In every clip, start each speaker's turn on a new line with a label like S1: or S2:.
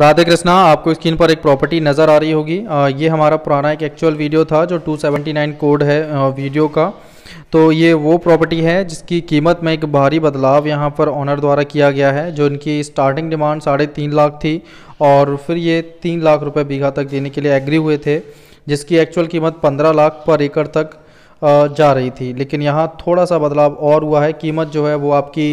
S1: राधे कृष्णा आपको स्क्रीन पर एक प्रॉपर्टी नज़र आ रही होगी ये हमारा पुराना एक एक्चुअल वीडियो था जो 279 कोड है वीडियो का तो ये वो प्रॉपर्टी है जिसकी कीमत में एक भारी बदलाव यहाँ पर ऑनर द्वारा किया गया है जो इनकी स्टार्टिंग डिमांड साढ़े तीन लाख थी और फिर ये तीन लाख रुपये बीघा तक देने के लिए एग्री हुए थे जिसकी एक्चुअल कीमत पंद्रह लाख पर एकड़ तक जा रही थी लेकिन यहाँ थोड़ा सा बदलाव और हुआ है कीमत जो है वो आपकी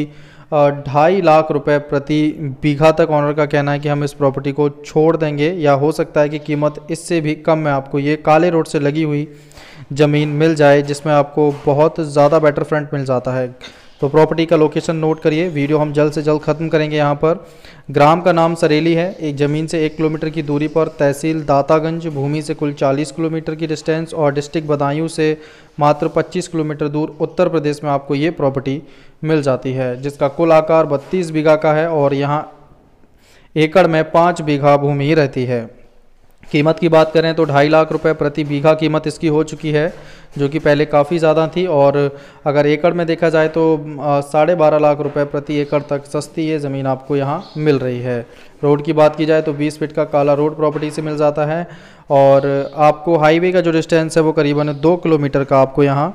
S1: ढाई लाख रुपए प्रति बीघा तक ऑनर का कहना है कि हम इस प्रॉपर्टी को छोड़ देंगे या हो सकता है कि कीमत इससे भी कम में आपको ये काले रोड से लगी हुई ज़मीन मिल जाए जिसमें आपको बहुत ज़्यादा बेटर फ्रंट मिल जाता है तो प्रॉपर्टी का लोकेशन नोट करिए वीडियो हम जल्द से जल्द ख़त्म करेंगे यहाँ पर ग्राम का नाम सरेली है एक ज़मीन से एक किलोमीटर की दूरी पर तहसील दातागंज भूमि से कुल 40 किलोमीटर की डिस्टेंस और डिस्ट्रिक्ट बदायूं से मात्र 25 किलोमीटर दूर उत्तर प्रदेश में आपको ये प्रॉपर्टी मिल जाती है जिसका कुल आकार बत्तीस बीघा का है और यहाँ एकड़ में पाँच बीघा भूमि रहती है कीमत की बात करें तो ढाई लाख रुपए प्रति बीघा कीमत इसकी हो चुकी है जो कि पहले काफ़ी ज़्यादा थी और अगर एकड़ में देखा जाए तो साढ़े बारह लाख रुपए प्रति एकड़ तक सस्ती ये ज़मीन आपको यहाँ मिल रही है रोड की बात की जाए तो 20 फीट का काला रोड प्रॉपर्टी से मिल जाता है और आपको हाईवे का जो डिस्टेंस है वो करीबन दो किलोमीटर का आपको यहाँ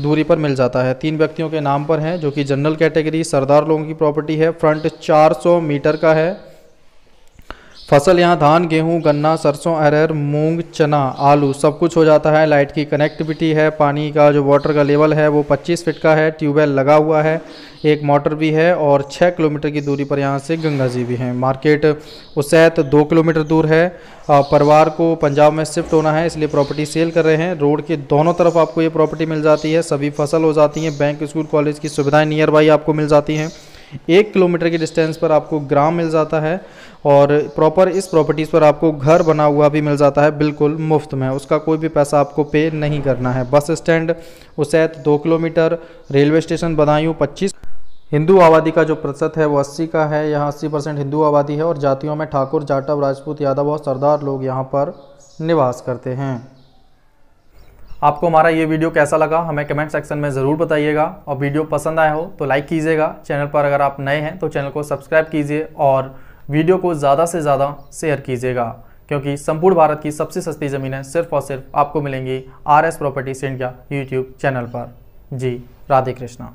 S1: दूरी पर मिल जाता है तीन व्यक्तियों के नाम पर है जो कि जनरल कैटेगरी सरदार लोगों की प्रॉपर्टी है फ्रंट चार मीटर का है फसल यहाँ धान गेहूँ गन्ना सरसों अरहर मूंग चना आलू सब कुछ हो जाता है लाइट की कनेक्टिविटी है पानी का जो वाटर का लेवल है वो 25 फीट का है ट्यूबवेल लगा हुआ है एक मोटर भी है और 6 किलोमीटर की दूरी पर यहाँ से गंगा जी भी हैं मार्केट उसैत दो किलोमीटर दूर है परिवार को पंजाब में शिफ्ट होना है इसलिए प्रॉपर्टी सेल कर रहे हैं रोड के दोनों तरफ आपको ये प्रॉपर्टी मिल जाती है सभी फसल हो जाती हैं बैंक स्कूल कॉलेज की सुविधाएँ नियर बाई आपको मिल जाती हैं एक किलोमीटर के डिस्टेंस पर आपको ग्राम मिल जाता है और प्रॉपर इस प्रॉपर्टीज़ पर आपको घर बना हुआ भी मिल जाता है बिल्कुल मुफ्त में उसका कोई भी पैसा आपको पे नहीं करना है बस स्टैंड उसैत दो किलोमीटर रेलवे स्टेशन बदायूँ पच्चीस हिंदू आबादी का जो प्रतिशत है वो 80 का है यहाँ 80 परसेंट हिंदू आबादी है और जातियों में ठाकुर जाटव राजपूत यादव और सरदार लोग यहाँ पर निवास करते हैं आपको हमारा ये वीडियो कैसा लगा हमें कमेंट सेक्शन में ज़रूर बताइएगा और वीडियो पसंद आया हो तो लाइक कीजिएगा चैनल पर अगर आप नए हैं तो चैनल को सब्सक्राइब कीजिए और वीडियो को ज़्यादा से ज़्यादा शेयर कीजिएगा क्योंकि संपूर्ण भारत की सबसे सस्ती ज़मीनें सिर्फ और सिर्फ आपको मिलेंगी आर एस प्रॉपर्टी सेंड का यूट्यूब चैनल पर जी राधे कृष्णा